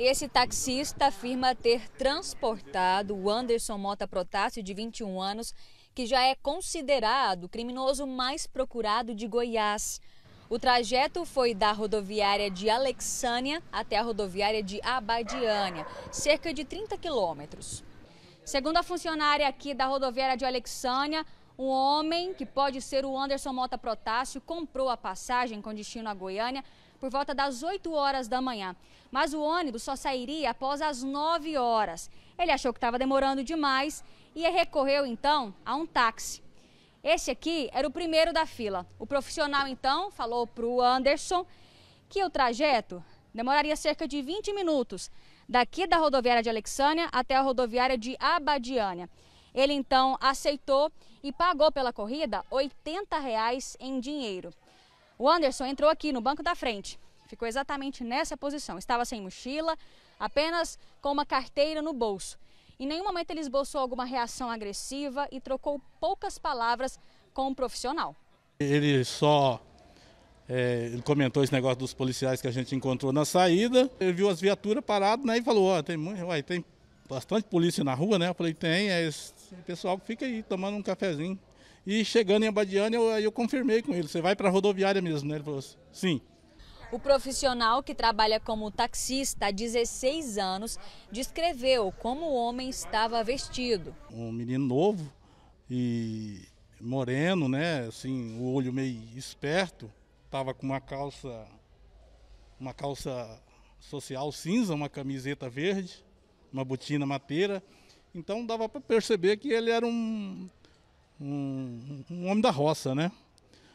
Esse taxista afirma ter transportado o Anderson Mota Protássio, de 21 anos, que já é considerado o criminoso mais procurado de Goiás. O trajeto foi da rodoviária de Alexânia até a rodoviária de Abadiânia, cerca de 30 quilômetros. Segundo a funcionária aqui da rodoviária de Alexânia, um homem, que pode ser o Anderson Mota Protássio, comprou a passagem com destino a Goiânia por volta das 8 horas da manhã. Mas o ônibus só sairia após as 9 horas. Ele achou que estava demorando demais e recorreu então a um táxi. Esse aqui era o primeiro da fila. O profissional então falou para o Anderson que o trajeto demoraria cerca de 20 minutos daqui da rodoviária de Alexânia até a rodoviária de Abadiânia. Ele então aceitou e pagou pela corrida R$ 80 em dinheiro. O Anderson entrou aqui no banco da frente, ficou exatamente nessa posição. Estava sem mochila, apenas com uma carteira no bolso. Em nenhum momento ele esboçou alguma reação agressiva e trocou poucas palavras com o um profissional. Ele só é, ele comentou esse negócio dos policiais que a gente encontrou na saída. Ele viu as viaturas paradas né, e falou: oh, tem, uai, tem bastante polícia na rua, né? Eu falei: tem, é esse pessoal que fica aí tomando um cafezinho. E chegando em Abadiânia, eu, eu confirmei com ele: você vai para a rodoviária mesmo, né? Ele falou assim: sim. O profissional que trabalha como taxista há 16 anos descreveu como o homem estava vestido. Um menino novo e moreno, né? Assim, o olho meio esperto, estava com uma calça uma calça social cinza, uma camiseta verde, uma botina mateira. Então dava para perceber que ele era um um, um homem da roça, né?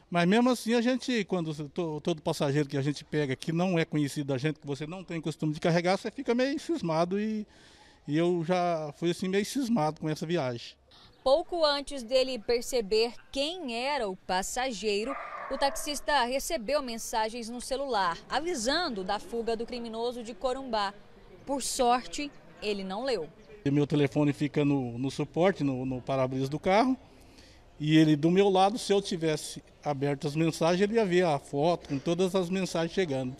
Mas mesmo assim, a gente, quando to, todo passageiro que a gente pega que não é conhecido da gente, que você não tem costume de carregar, você fica meio cismado e, e eu já fui assim meio cismado com essa viagem. Pouco antes dele perceber quem era o passageiro, o taxista recebeu mensagens no celular avisando da fuga do criminoso de Corumbá. Por sorte, ele não leu. E meu telefone fica no, no suporte, no, no para-brisa do carro. E ele do meu lado, se eu tivesse aberto as mensagens, ele ia ver a foto com todas as mensagens chegando.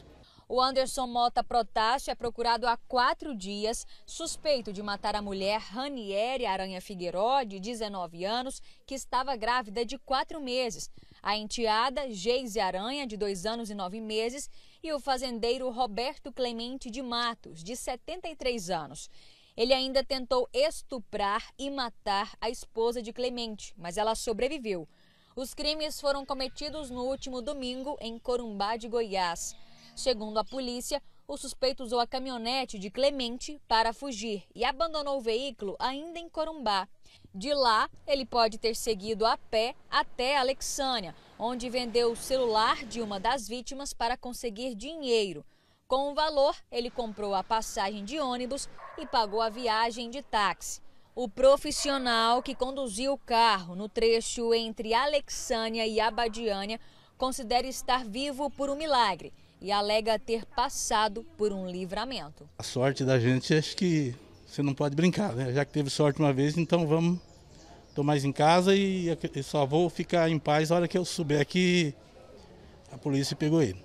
O Anderson Mota Protássio é procurado há quatro dias, suspeito de matar a mulher Raniere Aranha Figueiró, de 19 anos, que estava grávida de quatro meses, a enteada Geise Aranha, de dois anos e nove meses, e o fazendeiro Roberto Clemente de Matos, de 73 anos. Ele ainda tentou estuprar e matar a esposa de Clemente, mas ela sobreviveu. Os crimes foram cometidos no último domingo em Corumbá de Goiás. Segundo a polícia, o suspeito usou a caminhonete de Clemente para fugir e abandonou o veículo ainda em Corumbá. De lá, ele pode ter seguido a pé até Alexânia, onde vendeu o celular de uma das vítimas para conseguir dinheiro. Com o valor, ele comprou a passagem de ônibus e pagou a viagem de táxi. O profissional que conduziu o carro no trecho entre Alexânia e Abadiânia considera estar vivo por um milagre e alega ter passado por um livramento. A sorte da gente acho que você não pode brincar, né? Já que teve sorte uma vez, então vamos. Estou mais em casa e, e só vou ficar em paz a hora que eu souber que a polícia pegou ele.